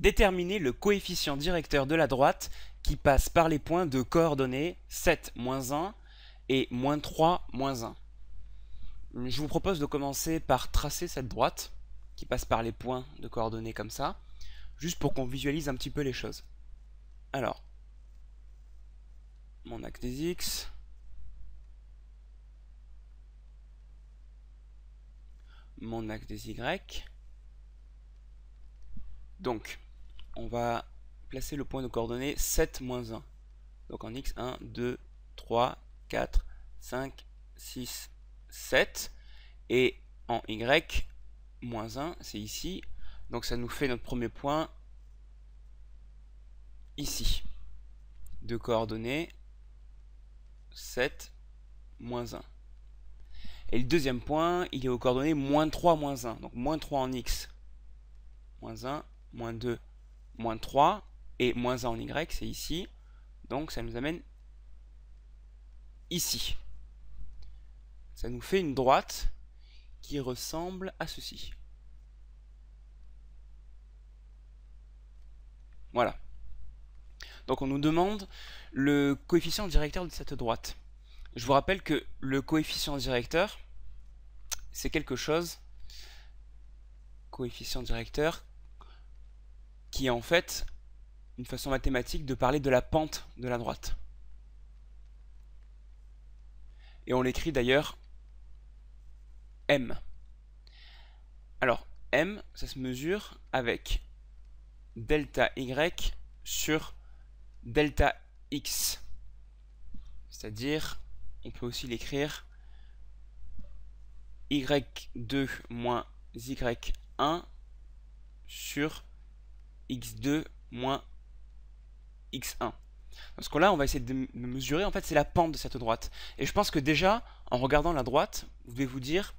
Déterminer le coefficient directeur de la droite qui passe par les points de coordonnées 7, 1 et moins 3, 1. Je vous propose de commencer par tracer cette droite qui passe par les points de coordonnées comme ça, juste pour qu'on visualise un petit peu les choses. Alors, mon axe des X, mon axe des Y, donc on va placer le point de coordonnées 7 moins 1. Donc en x 1, 2, 3, 4, 5, 6, 7. Et en y, moins 1, c'est ici. Donc ça nous fait notre premier point ici. De coordonnées 7, moins 1. Et le deuxième point, il est aux coordonnées moins 3, moins 1. Donc moins 3 en x, moins 1, moins 2, moins 3, et moins 1 en y, c'est ici. Donc ça nous amène ici. Ça nous fait une droite qui ressemble à ceci. Voilà. Donc on nous demande le coefficient directeur de cette droite. Je vous rappelle que le coefficient directeur, c'est quelque chose, coefficient directeur, qui est en fait une façon mathématique de parler de la pente de la droite. Et on l'écrit d'ailleurs M. Alors, M, ça se mesure avec delta Y sur delta X. C'est-à-dire, on peut aussi l'écrire Y2 moins Y1 sur x2 moins x1. ce que là, on va essayer de mesurer, en fait, c'est la pente de cette droite. Et je pense que déjà, en regardant la droite, vous devez vous dire,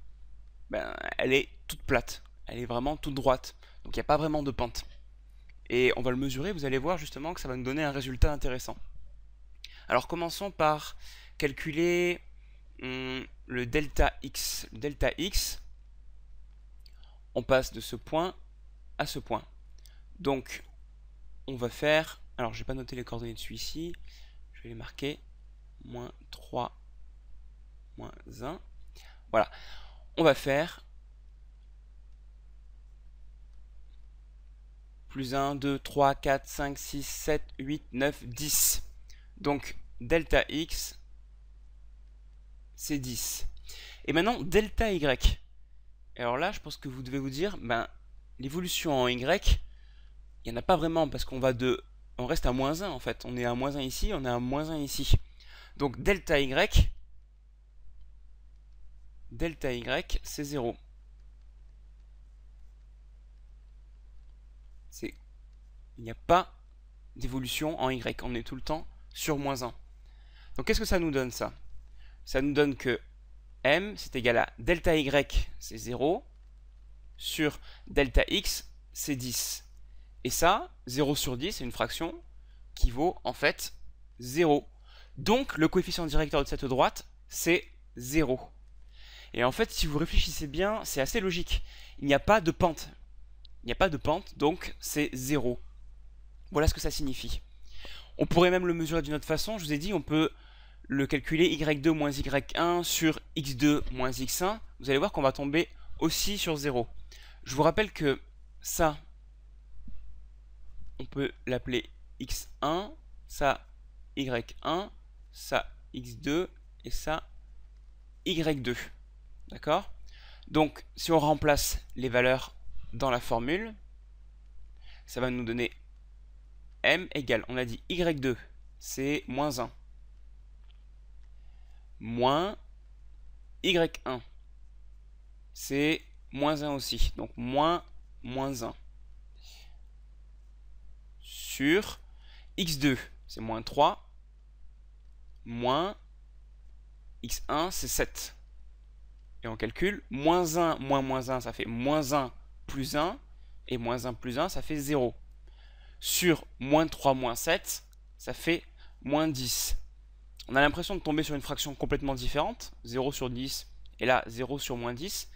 ben, elle est toute plate. Elle est vraiment toute droite. Donc il n'y a pas vraiment de pente. Et on va le mesurer, vous allez voir justement que ça va nous donner un résultat intéressant. Alors commençons par calculer hum, le delta x. Delta x, on passe de ce point à ce point. Donc, on va faire... Alors, je n'ai pas noté les coordonnées de celui-ci. Je vais les marquer. Moins 3, moins 1. Voilà. On va faire... Plus 1, 2, 3, 4, 5, 6, 7, 8, 9, 10. Donc, delta x, c'est 10. Et maintenant, delta y. Alors là, je pense que vous devez vous dire, ben, l'évolution en y, il n'y en a pas vraiment parce qu'on va de. On reste à moins 1 en fait. On est à moins 1 ici, on est à moins 1 ici. Donc delta y, delta y, c'est 0. il n'y a pas d'évolution en y. On est tout le temps sur moins 1. Donc qu'est-ce que ça nous donne ça Ça nous donne que m c'est égal à delta y, c'est 0, sur delta x, c'est 10. Et ça, 0 sur 10, c'est une fraction qui vaut en fait 0. Donc le coefficient directeur de cette droite, c'est 0. Et en fait, si vous réfléchissez bien, c'est assez logique. Il n'y a pas de pente. Il n'y a pas de pente, donc c'est 0. Voilà ce que ça signifie. On pourrait même le mesurer d'une autre façon. Je vous ai dit, on peut le calculer y2 moins y1 sur x2 moins x1. Vous allez voir qu'on va tomber aussi sur 0. Je vous rappelle que ça, on peut l'appeler x1, ça y1, ça x2 et ça y2. D'accord Donc si on remplace les valeurs dans la formule, ça va nous donner m égale, on a dit y2, c'est moins 1, moins y1, c'est moins 1 aussi, donc moins moins 1 sur x2, c'est moins 3, moins x1, c'est 7. Et on calcule, moins 1, moins moins 1, ça fait moins 1 plus 1, et moins 1 plus 1, ça fait 0. Sur moins 3, moins 7, ça fait moins 10. On a l'impression de tomber sur une fraction complètement différente, 0 sur 10, et là 0 sur moins 10.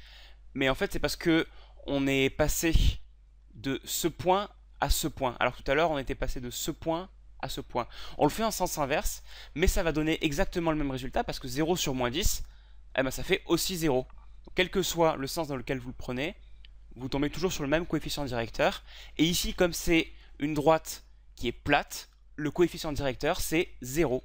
Mais en fait, c'est parce que on est passé de ce point à ce point. Alors tout à l'heure, on était passé de ce point à ce point. On le fait en sens inverse, mais ça va donner exactement le même résultat parce que 0 sur moins 10, eh ben, ça fait aussi 0. quel que soit le sens dans lequel vous le prenez, vous tombez toujours sur le même coefficient directeur. Et ici, comme c'est une droite qui est plate, le coefficient directeur, c'est 0.